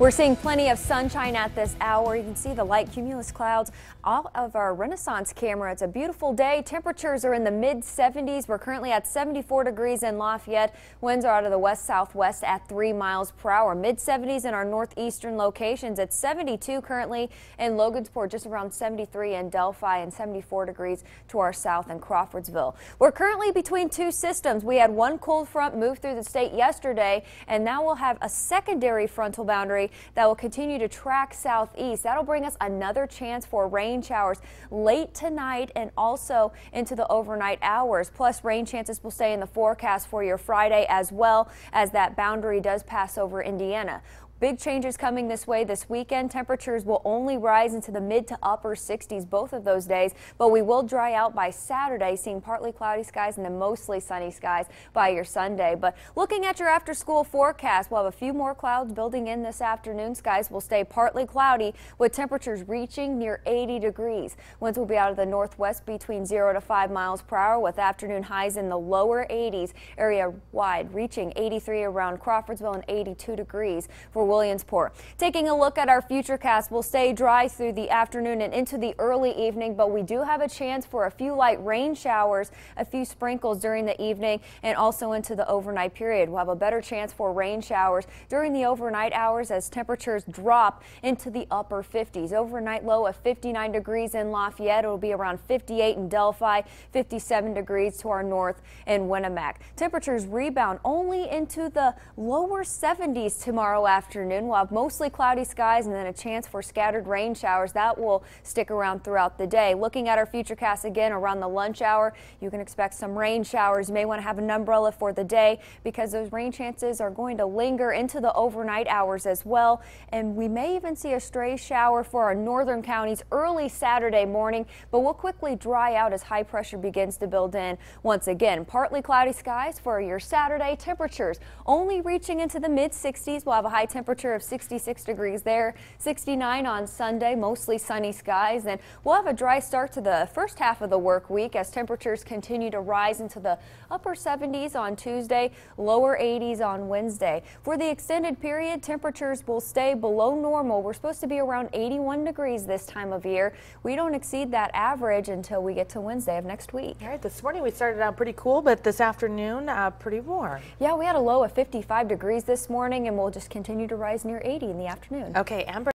We're seeing plenty of sunshine at this hour. You can see the light cumulus clouds all of our Renaissance camera. It's a beautiful day. Temperatures are in the mid 70s. We're currently at 74 degrees in Lafayette. Winds are out of the west southwest at 3 miles per hour. Mid 70s in our northeastern locations at 72 currently in Logansport, just around 73 in Delphi and 74 degrees to our south in Crawfordsville. We're currently between two systems. We had one cold front move through the state yesterday, and now we'll have a secondary frontal boundary that will continue to track southeast. That'll bring us another chance for rain showers late tonight and also into the overnight hours. Plus, rain chances will stay in the forecast for your Friday as well as that boundary does pass over Indiana. Big changes coming this way this weekend. Temperatures will only rise into the mid to upper 60s both of those days, but we will dry out by Saturday, seeing partly cloudy skies and then mostly sunny skies by your Sunday. But looking at your after school forecast, we'll have a few more clouds building in this afternoon. Skies will stay partly cloudy with temperatures reaching near 80 degrees. Winds will be out of the northwest between 0 to 5 miles per hour with afternoon highs in the lower 80s area wide reaching 83 around Crawfordsville and 82 degrees for Williamsport. Taking a look at our future cast, we'll stay dry through the afternoon and into the early evening, but we do have a chance for a few light rain showers, a few sprinkles during the evening, and also into the overnight period. We'll have a better chance for rain showers during the overnight hours as temperatures drop into the upper 50s. Overnight low of 59 degrees in Lafayette. It'll be around 58 in Delphi, 57 degrees to our north in Winnemac. Temperatures rebound only into the lower 70s tomorrow afternoon afternoon. We'll have mostly cloudy skies and then a chance for scattered rain showers that will stick around throughout the day. Looking at our futurecast again around the lunch hour, you can expect some rain showers. You may want to have an umbrella for the day because those rain chances are going to linger into the overnight hours as well. And we may even see a stray shower for our northern counties early Saturday morning, but will quickly dry out as high pressure begins to build in. Once again, partly cloudy skies for your Saturday temperatures only reaching into the mid 60s. We'll have a high temperature temperature of 66 degrees there, 69 on Sunday, mostly sunny skies. And we'll have a dry start to the first half of the work week as temperatures continue to rise into the upper 70s on Tuesday, lower 80s on Wednesday. For the extended period, temperatures will stay below normal. We're supposed to be around 81 degrees this time of year. We don't exceed that average until we get to Wednesday of next week. All right, this morning we started out pretty cool, but this afternoon, uh, pretty warm. Yeah, we had a low of 55 degrees this morning, and we'll just continue to rise near 80 in the afternoon. Okay, Amber.